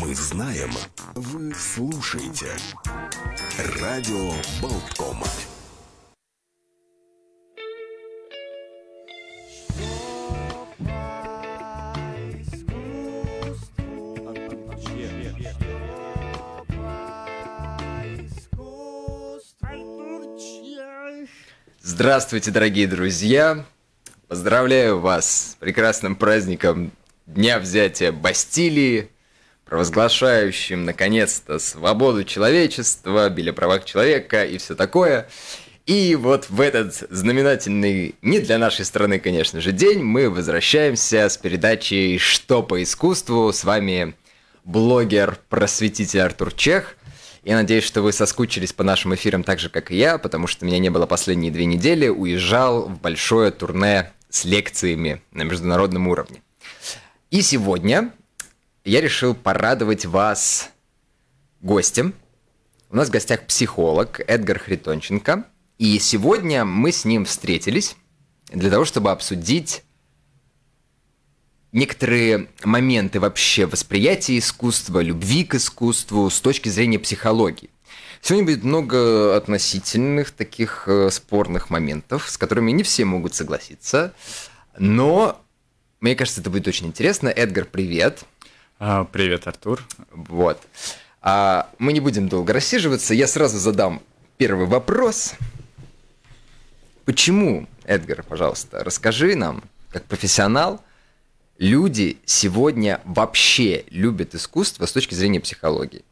Мы знаем, вы слушаете. Радио Болткома. Здравствуйте, дорогие друзья! Поздравляю вас с прекрасным праздником Дня взятия Бастилии, провозглашающим, наконец-то, свободу человечества, биле правах человека и все такое. И вот в этот знаменательный, не для нашей страны, конечно же, день мы возвращаемся с передачей «Что по искусству?». С вами блогер-просветитель Артур Чех. Я надеюсь, что вы соскучились по нашим эфирам так же, как и я, потому что меня не было последние две недели, уезжал в большое турне с лекциями на международном уровне. И сегодня я решил порадовать вас гостем. У нас в гостях психолог Эдгар Хритонченко. И сегодня мы с ним встретились для того, чтобы обсудить некоторые моменты вообще восприятия искусства, любви к искусству с точки зрения психологии. Сегодня будет много относительных таких э, спорных моментов, с которыми не все могут согласиться, но мне кажется, это будет очень интересно. Эдгар, Привет! А, привет, Артур. Вот. А, мы не будем долго рассиживаться. Я сразу задам первый вопрос. Почему, Эдгар, пожалуйста, расскажи нам, как профессионал, люди сегодня вообще любят искусство с точки зрения психологии?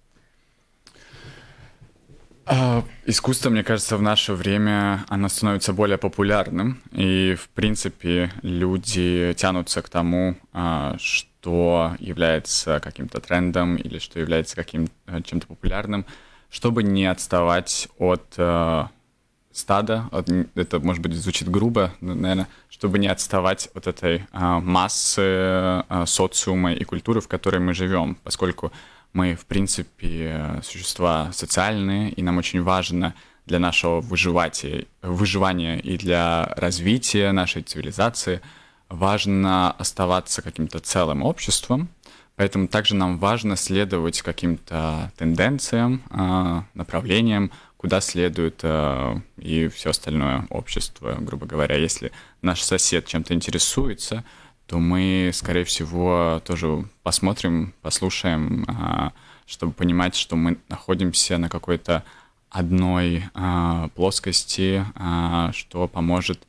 А, искусство, мне кажется, в наше время оно становится более популярным, и, в принципе, люди тянутся к тому, что а, что является каким-то трендом или что является каким э, чем-то популярным, чтобы не отставать от э, стада, от, это, может быть, звучит грубо, но, наверное, чтобы не отставать от этой э, массы э, социума и культуры, в которой мы живем, поскольку мы, в принципе, э, существа социальные, и нам очень важно для нашего выживания, выживания и для развития нашей цивилизации – важно оставаться каким-то целым обществом, поэтому также нам важно следовать каким-то тенденциям, а, направлениям, куда следует а, и все остальное общество, грубо говоря. Если наш сосед чем-то интересуется, то мы, скорее всего, тоже посмотрим, послушаем, а, чтобы понимать, что мы находимся на какой-то одной плоскости, что поможет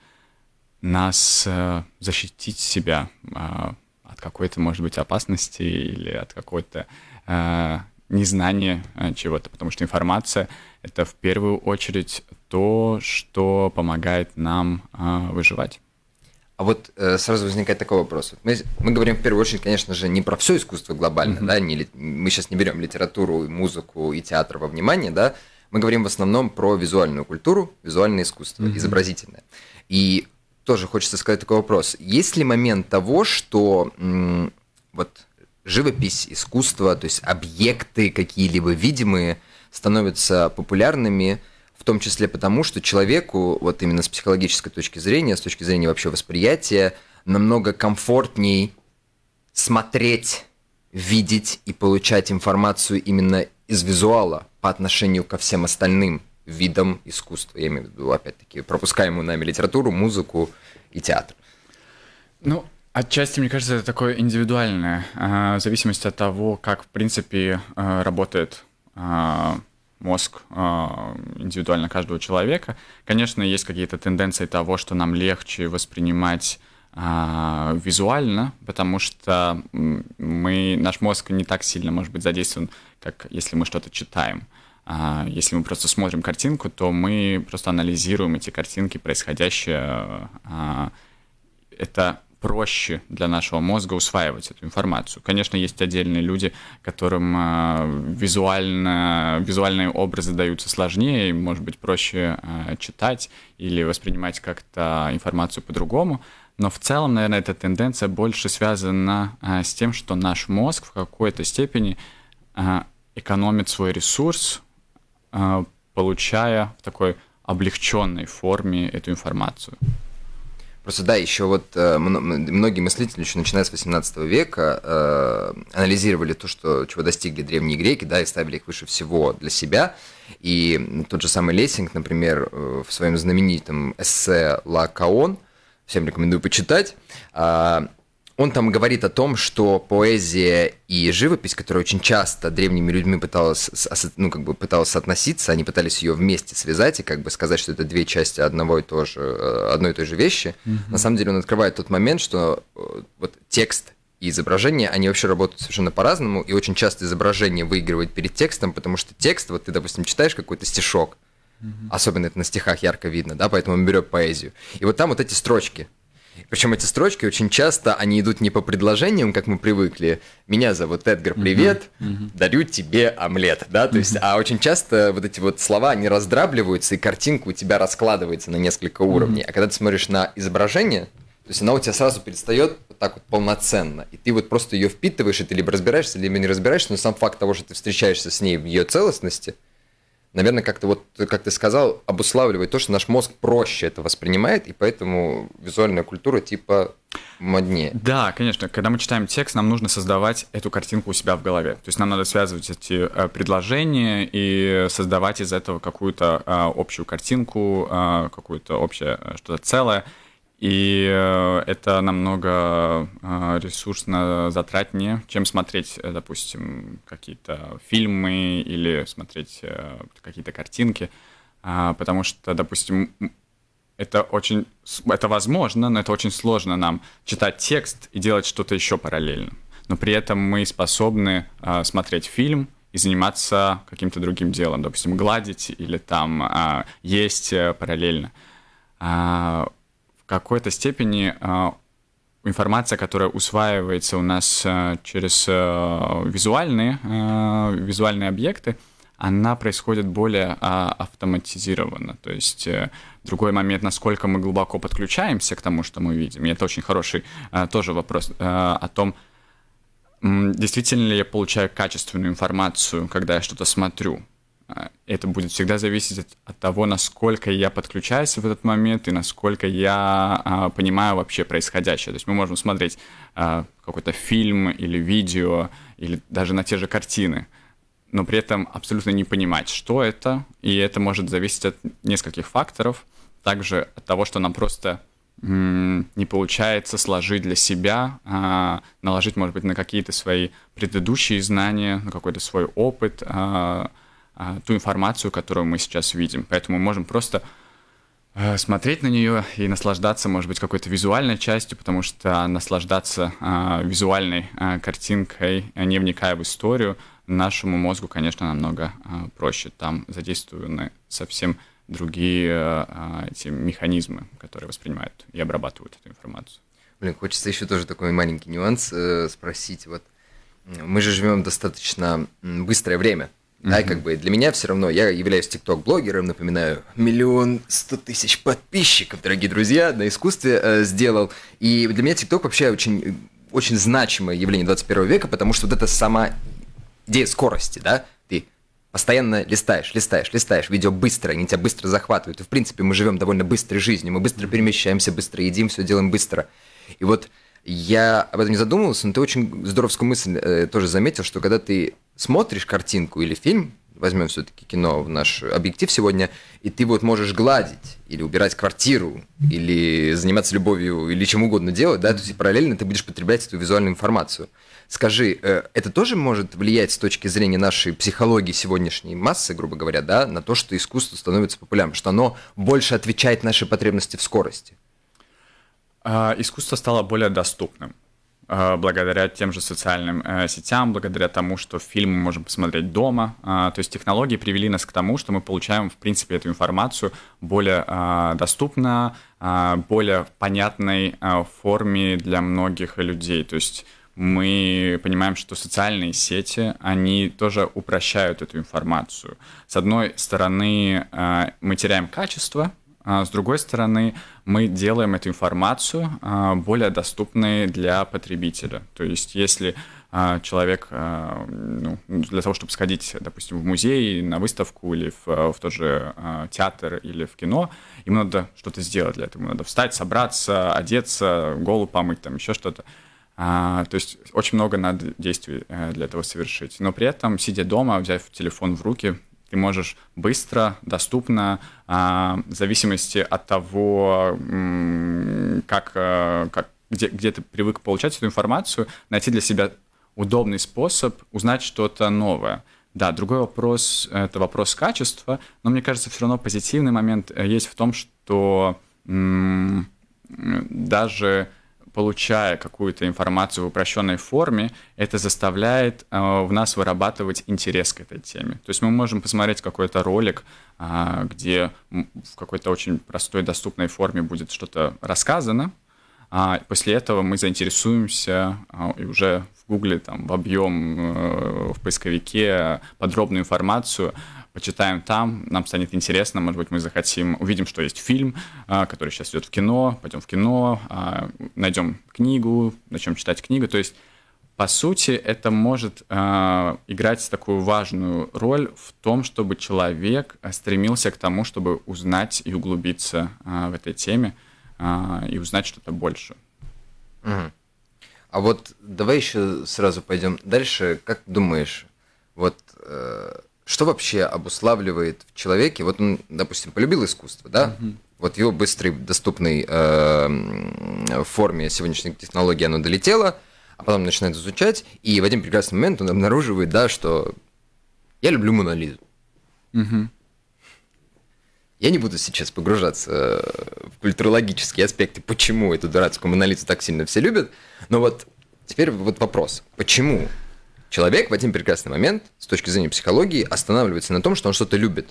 нас э, защитить себя а, от какой-то, может быть, опасности или от какой-то э, незнания э, чего-то, потому что информация — это в первую очередь то, что помогает нам выживать. А вот э, сразу возникает такой вопрос. Мы, мы говорим в первую очередь, конечно же, не про все искусство глобально, mm-hmm. да, не, мы сейчас не берем литературу, и музыку и театр во внимание, да, мы говорим в основном про визуальную культуру, визуальное искусство, mm-hmm. изобразительное. И тоже хочется сказать такой вопрос. Есть ли момент того, что вот живопись, искусство, то есть объекты какие-либо видимые становятся популярными, в том числе потому, что человеку, вот именно с психологической точки зрения, с точки зрения вообще восприятия, намного комфортней смотреть, видеть и получать информацию именно из визуала по отношению ко всем остальным видом искусства. Я имею в виду, опять-таки, пропускаемую нами литературу, музыку и театр. Ну, Отчасти, мне кажется, это такое индивидуальное, а, в зависимости от того, как, в принципе, а, работает а, мозг индивидуально каждого человека. Конечно, есть какие-то тенденции того, что нам легче воспринимать визуально, потому что мы, наш мозг не так сильно может быть задействован, как если мы что-то читаем. Uh, а, если мы просто смотрим картинку, то мы просто анализируем эти картинки, происходящее. А, это проще для нашего мозга усваивать эту информацию. Конечно, есть отдельные люди, которым а, визуально, визуальные образы даются сложнее, может быть, проще читать или воспринимать как-то информацию по-другому, но в целом, наверное, эта тенденция больше связана с тем, что наш мозг в какой-то степени экономит свой ресурс, а, получая в такой облегченной форме эту информацию. Просто да, еще вот э, многие мыслители, еще начиная с 18 века, э, анализировали то, что, чего достигли древние греки, да, и ставили их выше всего для себя. И тот же самый Лессинг, например, э, в своем знаменитом эссе «Лакаон», всем рекомендую почитать, э, он там говорит о том, что поэзия и живопись, которая очень часто древними людьми пыталась, ну, как бы пыталась относиться, они пытались ее вместе связать и как бы сказать, что это две части одного и того же, э, одной и той же вещи. mm На самом деле он открывает тот момент, что э, вот текст и изображение, они вообще работают совершенно по-разному, и очень часто изображение выигрывает перед текстом, потому что текст, вот ты, допустим, читаешь какой-то стишок, Особенно это на стихах ярко видно, да, поэтому мы берем поэзию. И вот там вот эти строчки, причем эти строчки очень часто, они идут не по предложениям, как мы привыкли. Меня зовут Эдгар, привет, угу, угу. дарю тебе омлет, да, то есть, а очень часто вот эти вот слова, они раздрабливаются, и картинка у тебя раскладывается на несколько уровней. А когда ты смотришь на изображение, то есть она у тебя сразу перестает вот так вот полноценно. И ты вот просто ее впитываешь, и ты либо разбираешься, либо не разбираешься, но сам факт того, что ты встречаешься с ней в ее целостности – наверное, как-то вот, как ты сказал, обуславливает то, что наш мозг проще это воспринимает, и поэтому визуальная культура типа моднее. Да, конечно. Когда мы читаем текст, нам нужно создавать эту картинку у себя в голове. То есть нам надо связывать эти э, предложения и создавать из этого какую-то э, общую картинку, э, какую-то общее что-то целое. И э, это намного э, ресурсно затратнее, чем смотреть, э, допустим, какие-то фильмы или смотреть какие-то картинки. А, потому что, допустим, это очень... Это возможно, но это очень сложно нам читать текст и делать что-то еще параллельно. Но при этом мы способны смотреть фильм, и заниматься каким-то другим делом, допустим, гладить или там а, есть параллельно. А, какой-то степени а, информация, которая усваивается у нас а, через а, визуальные, визуальные объекты, она происходит более автоматизированно. То есть э, другой момент, насколько мы глубоко подключаемся к тому, что мы видим. И это очень хороший тоже вопрос о том, действительно ли я получаю качественную информацию, когда я что-то смотрю. А, это будет всегда зависеть от, от того, насколько я подключаюсь в этот момент и насколько я а, понимаю вообще происходящее. То есть мы можем смотреть а, какой-то фильм или видео, или даже на те же картины, но при этом абсолютно не понимать, что это, и это может зависеть от нескольких факторов, также от того, что нам просто не получается сложить для себя, а, наложить, может быть, на какие-то свои предыдущие знания, на какой-то свой опыт, а, а, ту информацию, которую мы сейчас видим. Поэтому мы можем просто э, смотреть на нее и наслаждаться, может быть, какой-то визуальной частью, потому что наслаждаться а, визуальной а, картинкой, не вникая в историю, нашему мозгу, конечно, намного проще. Там задействованы совсем другие э, эти механизмы, которые воспринимают и обрабатывают эту информацию. Блин, хочется еще тоже такой маленький нюанс э, спросить. Вот мы же живем достаточно быстрое время, Mm-hmm. Да, как бы для меня все равно, я являюсь тикток-блогером, напоминаю, миллион сто тысяч подписчиков, дорогие друзья, на искусстве э, сделал. И для меня тикток вообще очень, очень значимое явление 21 века, потому что вот это сама идея скорости, да, ты постоянно листаешь, листаешь, листаешь, видео быстро, они тебя быстро захватывают. И, в принципе, мы живем довольно быстрой жизнью, мы быстро перемещаемся, быстро едим, все делаем быстро. И вот я об этом не задумывался, но ты очень здоровскую мысль э, тоже заметил, что когда ты смотришь картинку или фильм, возьмем все-таки кино в наш объектив сегодня, и ты вот можешь гладить или убирать квартиру, или заниматься любовью, или чем угодно делать, да, то есть параллельно ты будешь потреблять эту визуальную информацию. Скажи, э, это тоже может влиять с точки зрения нашей психологии сегодняшней массы, грубо говоря, да, на то, что искусство становится популярным, что оно больше отвечает нашей потребности в скорости? А, искусство стало более доступным а, благодаря тем же социальным э, сетям, благодаря тому, что фильмы можем посмотреть дома. А, то есть технологии привели нас к тому, что мы получаем, в принципе, эту информацию более доступно, более в понятной форме для многих людей. То есть мы понимаем, что социальные сети, они тоже упрощают эту информацию. С одной стороны, э, мы теряем качество, а с другой стороны, мы делаем эту информацию а, более доступной для потребителя. То есть, если а, человек ну, для того, чтобы сходить, допустим, в музей, на выставку или в, в тот же театр или в кино, ему надо что-то сделать для этого. Ему надо встать, собраться, одеться, голову помыть, там еще что-то. то есть очень много надо действий э, для этого совершить. Но при этом, сидя дома, взяв телефон в руки, ты можешь быстро, доступно, а, в зависимости от того, как, э, как, где, где ты привык получать эту информацию, найти для себя удобный способ узнать что-то новое. Да, другой вопрос — это вопрос качества, но мне кажется, все равно позитивный момент э, есть в том, что даже получая какую-то информацию в упрощенной форме, это заставляет э, в нас вырабатывать интерес к этой теме. То есть мы можем посмотреть какой-то ролик, а, где в какой-то очень простой, доступной форме будет что-то рассказано, а после этого мы заинтересуемся а, и уже в Гугле там в объем, э, в поисковике подробную информацию почитаем там, нам станет интересно, может быть, мы захотим, увидим, что есть фильм, а, который сейчас идет в кино, пойдем в кино, а, найдем книгу, начнем читать книгу, то есть по сути, это может а, играть такую важную роль в том, чтобы человек стремился к тому, чтобы узнать и углубиться в этой теме и узнать что-то больше. А вот давай еще сразу пойдем дальше. Как думаешь, вот э, что вообще обуславливает в человеке, вот он, допустим, полюбил искусство, да, угу. вот его быстрой, доступной э, форме сегодняшних технологий оно долетело, а потом начинает изучать, и в один прекрасный момент он обнаруживает, да, что я люблю Монолизу. Угу. Я не буду сейчас погружаться э, в культурологические аспекты, почему эту дурацкую Монолизу так сильно все любят, но вот теперь вот вопрос, почему Человек в один прекрасный момент, с точки зрения психологии, останавливается на том, что он что-то любит.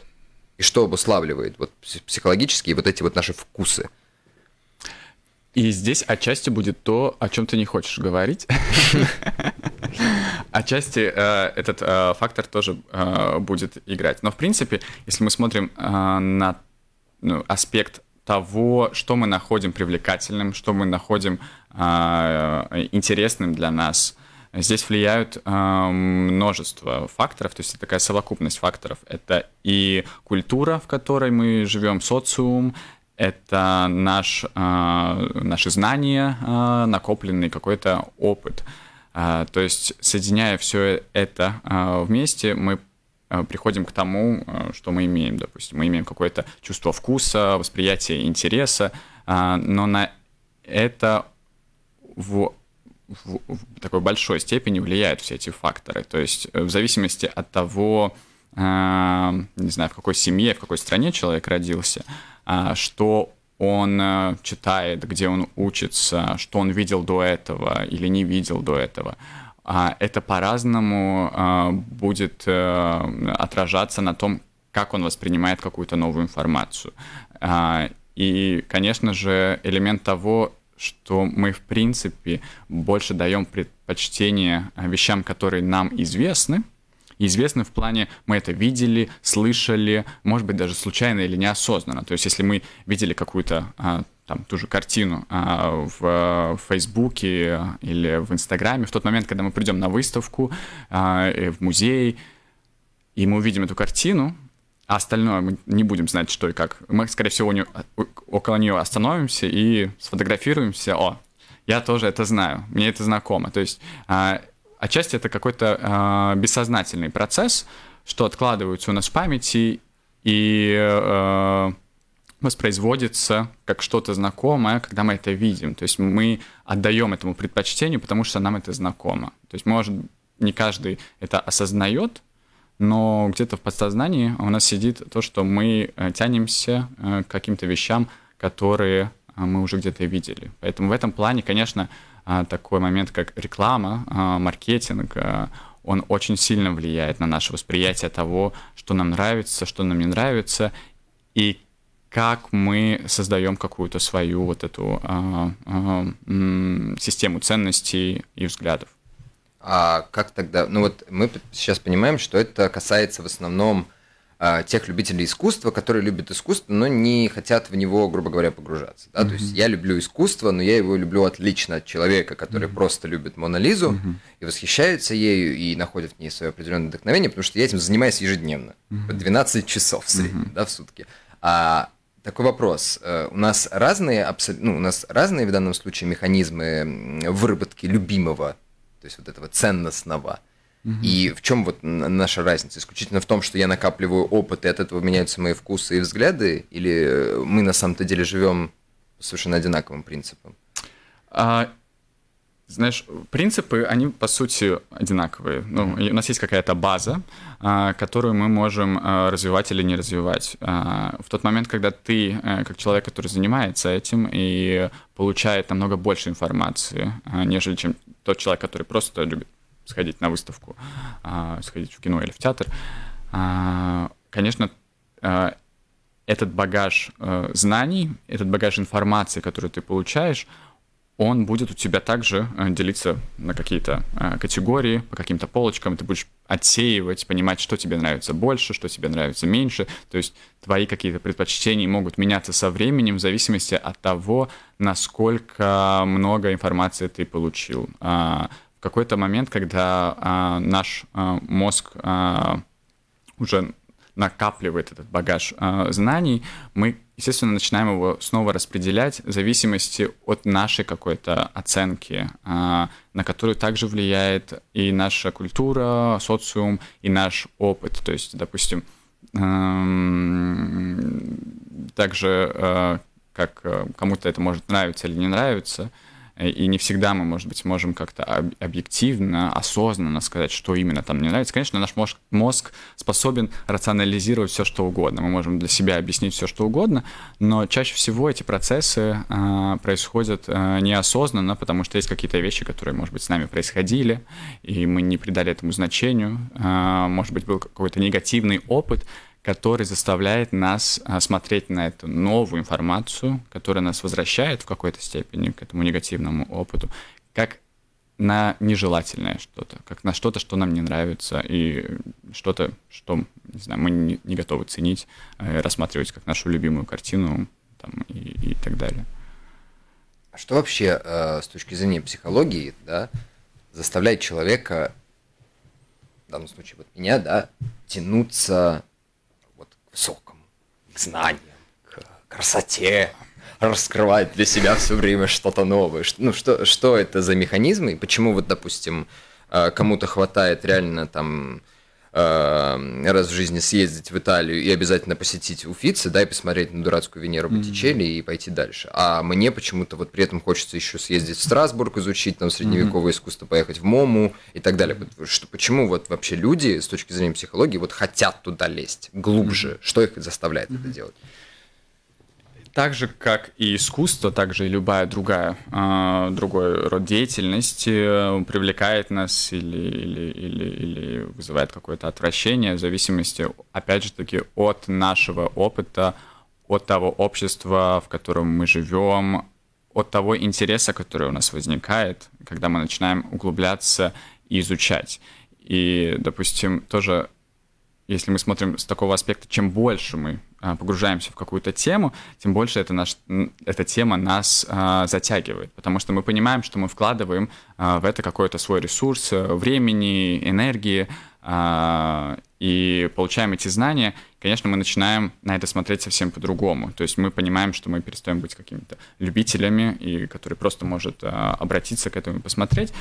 И что обуславливает вот, психологические вот эти вот наши вкусы. И здесь отчасти будет то, о чем ты не хочешь говорить. Отчасти э, этот э, фактор тоже э, будет играть. Но, в принципе, если мы смотрим на ну, аспект того, что мы находим привлекательным, что мы находим интересным для нас – Здесь влияют э, множество факторов, то есть такая совокупность факторов. Это и культура, в которой мы живем, социум, это наш, э, наши знания, э, накопленный какой-то опыт. Э, то есть, соединяя все это э, вместе, мы приходим к тому, что мы имеем. Допустим, мы имеем какое-то чувство вкуса, восприятие интереса, но на это в в, в такой большой степени влияют все эти факторы. То есть э, в зависимости от того, э, не знаю, в какой семье, в какой стране человек родился, а, что он э, читает, где он учится, что он видел до этого или не видел до этого. А, это по-разному будет отражаться на том, как он воспринимает какую-то новую информацию. А, и, конечно же, элемент того, что мы, в принципе, больше даем предпочтение вещам, которые нам известны, известны в плане мы это видели, слышали, может быть, даже случайно или неосознанно. То есть, если мы видели какую-то а, там ту же картину а, в, в Фейсбуке или в Инстаграме, в тот момент, когда мы придем на выставку, а, в музей, и мы увидим эту картину, а остальное мы не будем знать, что и как. Мы, скорее всего, не, около нее остановимся и сфотографируемся. О, я тоже это знаю, мне это знакомо. То есть а, отчасти это какой-то а, бессознательный процесс, что откладывается у нас в памяти и а, воспроизводится как что-то знакомое, когда мы это видим. То есть мы отдаем этому предпочтению, потому что нам это знакомо. То есть, может, не каждый это осознает, но где-то в подсознании у нас сидит то, что мы э, тянемся э, к каким-то вещам, которые э, мы уже где-то видели. Поэтому в этом плане, конечно, такой момент, как реклама, маркетинг, он очень сильно влияет на наше восприятие того, что нам нравится, что нам не нравится, и как мы создаем какую-то свою вот эту систему ценностей и взглядов а как тогда? Ну вот мы сейчас понимаем, что это касается в основном а, тех любителей искусства, которые любят искусство, но не хотят в него, грубо говоря, погружаться. Да? Mm-hmm. То есть я люблю искусство, но я его люблю отлично от человека, который mm-hmm. просто любит Монолизу mm-hmm. и восхищается ею и находит в ней свое определенное вдохновение, потому что я этим занимаюсь ежедневно, mm-hmm. по 12 часов в среднем mm-hmm. да, в сутки. А такой вопрос. Э, у нас разные, абсолютно ну, у нас разные в данном случае механизмы выработки любимого то есть вот этого ценностного. Угу. И в чем вот наша разница? Исключительно в том, что я накапливаю опыт, и от этого меняются мои вкусы и взгляды, или э, мы на самом-то деле живем совершенно одинаковым принципом? А, знаешь, принципы, они по сути одинаковые. Ну, у нас есть какая-то база, а, которую мы можем а, развивать или не развивать. А, в тот момент, когда ты, э, как человек, который занимается этим и получает намного больше информации, нежели чем тот человек, который просто любит сходить на выставку, а, сходить в кино или в театр, а, конечно, а, этот багаж э, знаний, этот багаж информации, который ты получаешь, он будет у тебя также э, делиться на какие-то э, категории, по каким-то полочкам, ты будешь отсеивать, понимать, что тебе нравится больше, что тебе нравится меньше, то есть твои какие-то предпочтения могут меняться со временем в зависимости от того, насколько много информации ты получил. А, в какой-то момент, когда а, наш а, мозг уже накапливает этот багаж знаний, мы естественно, начинаем его снова распределять в зависимости от нашей какой-то оценки, а, на которую также влияет и наша культура, социум, и наш опыт. То есть, допустим, эм, также э, как э, кому-то это может нравиться или не нравиться. Э, и не всегда мы, может быть, можем как-то объективно, осознанно сказать, что именно там не нравится. Конечно, наш мозг, мозг способен рационализировать все, что угодно. Мы можем для себя объяснить все, что угодно, но чаще всего эти процессы э, происходят э, неосознанно, потому что есть какие-то вещи, которые, может быть, с нами происходили, и мы не придали этому значению. Э, может быть, был какой-то негативный опыт, который заставляет нас а, смотреть на эту новую информацию, которая нас возвращает в какой-то степени к этому негативному опыту, как на нежелательное что-то, как на что-то, что нам не нравится, и что-то, что, не знаю, мы не, готовы ценить, а, рассматривать как нашу любимую картину там, и, и так далее. А что вообще с точки зрения психологии да, заставляет человека, в данном случае вот меня, да, тянуться сокам, к знаниям, к красоте, раскрывает для себя все время что-то новое. Ну, что, что это за механизмы и почему вот, допустим, э, кому-то хватает реально там Э, раз в жизни съездить в Италию и обязательно посетить Уфицы, да, и посмотреть на дурацкую Венеру Боттичелли mm-hmm. и пойти дальше. А мне почему-то вот при этом хочется еще съездить в Страсбург, изучить там средневековое mm-hmm. искусство, поехать в МОМУ и так далее. Что, почему вот вообще люди с точки зрения психологии вот хотят туда лезть глубже? Mm-hmm. Что их заставляет mm-hmm. это делать? так же, как и искусство, так же и любая другая, э, другой род деятельности э, привлекает нас или, или, или, или вызывает какое-то отвращение в зависимости, опять же таки, от нашего опыта, от того общества, в котором мы живем, от того интереса, который у нас возникает, когда мы начинаем углубляться и изучать. И, допустим, тоже если мы смотрим с такого аспекта, чем больше мы а, погружаемся в какую-то тему, тем больше это наш, эта тема нас а, затягивает, потому что мы понимаем, что мы вкладываем а, в это какой-то свой ресурс э, времени, энергии, а, и получаем эти знания, конечно, мы начинаем на это смотреть совсем по-другому. То есть мы понимаем, что мы перестаем быть какими-то любителями, и который просто может а, обратиться к этому и посмотреть,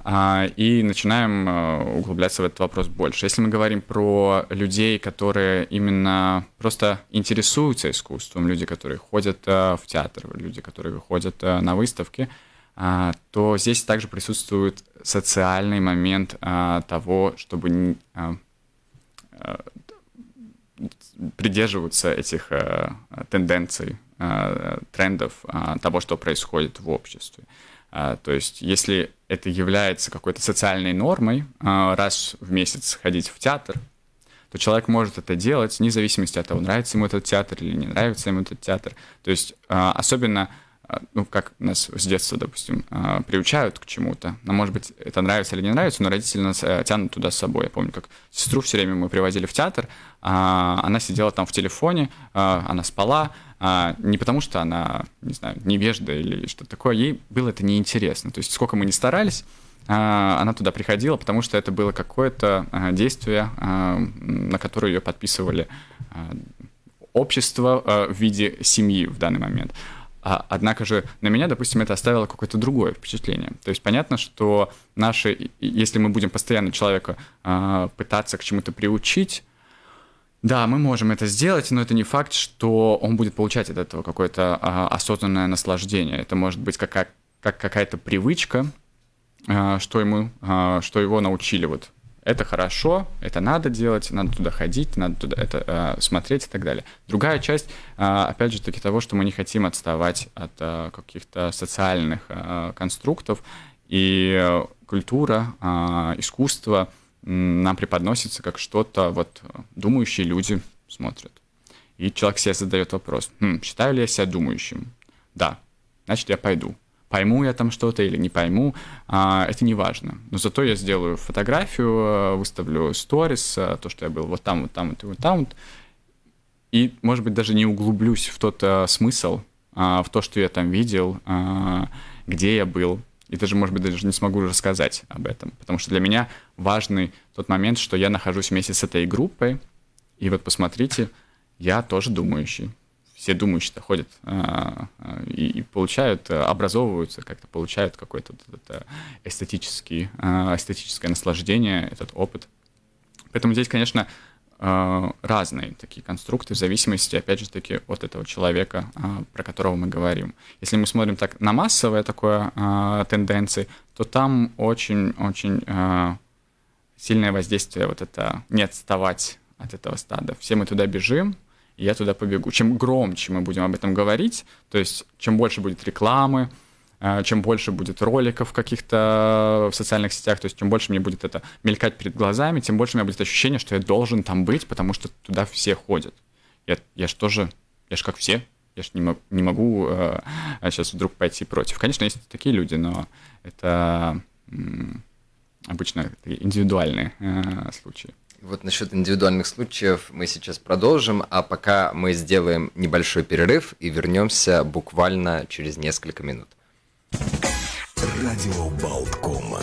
а, и начинаем а, углубляться в этот вопрос больше. Если мы говорим про людей, которые именно просто интересуются искусством, люди, которые ходят а, в театр, люди, которые ходят а, на выставки, а, то здесь также присутствует социальный момент а, того, чтобы а, придерживаются этих э, тенденций, э, трендов э, того, что происходит в обществе. То есть, если это является какой-то социальной нормой, раз в месяц ходить в театр, то человек может это делать, вне зависимости от того, нравится ему этот театр или не нравится ему этот театр. То есть, особенно а, ну, как нас с детства, допустим, а, приучают к чему-то. Но, а, может быть, это нравится или не нравится, но родители нас э, тянут туда с собой. Я помню, как сестру все время мы приводили в театр, она сидела там в телефоне, она спала, не потому что она, не знаю, невежда или что-то такое, ей было это неинтересно. То есть сколько мы не старались, она туда приходила, потому что это было какое-то действие, на которое ее подписывали общество в виде семьи в данный момент. А, однако же на меня, допустим, это оставило какое-то другое впечатление. То есть понятно, что наши, если мы будем постоянно человека э, пытаться к чему-то приучить, да, мы можем это сделать, но это не факт, что он будет получать от этого какое-то э, осознанное наслаждение. Это может быть какая- как какая-то привычка, э, что ему, э, что его научили вот это хорошо, это надо делать, надо туда ходить, надо туда это э, смотреть и так далее. Другая часть, э, опять же, таки того, что мы не хотим отставать от э, каких-то социальных э, конструктов, и культура, э, искусство нам преподносится как что-то, вот думающие люди смотрят. И человек себе задает вопрос, хм, считаю ли я себя думающим? Да, значит, я пойду пойму я там что-то или не пойму, а, это не важно. Но зато я сделаю фотографию, э, выставлю сторис, э, то, что я был вот там, вот там, вот, вот там, вот, и, может быть, даже не углублюсь в тот э, смысл, а, в то, что я там видел, а, где я был, и даже, может быть, даже не смогу рассказать об этом, потому что для меня важный тот момент, что я нахожусь вместе с этой группой, и вот посмотрите, я тоже думающий все думающие ходят а, а, и, и получают, э, образовываются, как-то получают какое-то э, эстетический, а, эстетическое наслаждение, этот опыт. Поэтому здесь, конечно, разные такие конструкты в зависимости, опять же таки, от этого человека, про которого мы говорим. Если мы смотрим так на массовые такое тенденции, то там очень-очень сильное воздействие вот это не отставать от этого стада. Все мы туда бежим, я туда побегу. Чем громче мы будем об этом говорить, то есть чем больше будет рекламы, э, чем больше будет роликов каких-то в социальных сетях, то есть чем больше мне будет это мелькать перед глазами, тем больше у меня будет ощущение, что я должен там быть, потому что туда все ходят. Я, я же тоже, я же как все, я же не, не могу э, сейчас вдруг пойти против. Конечно, есть такие люди, но это м, обычно индивидуальные э, случаи. Вот насчет индивидуальных случаев мы сейчас продолжим, а пока мы сделаем небольшой перерыв и вернемся буквально через несколько минут. Радио Болткома.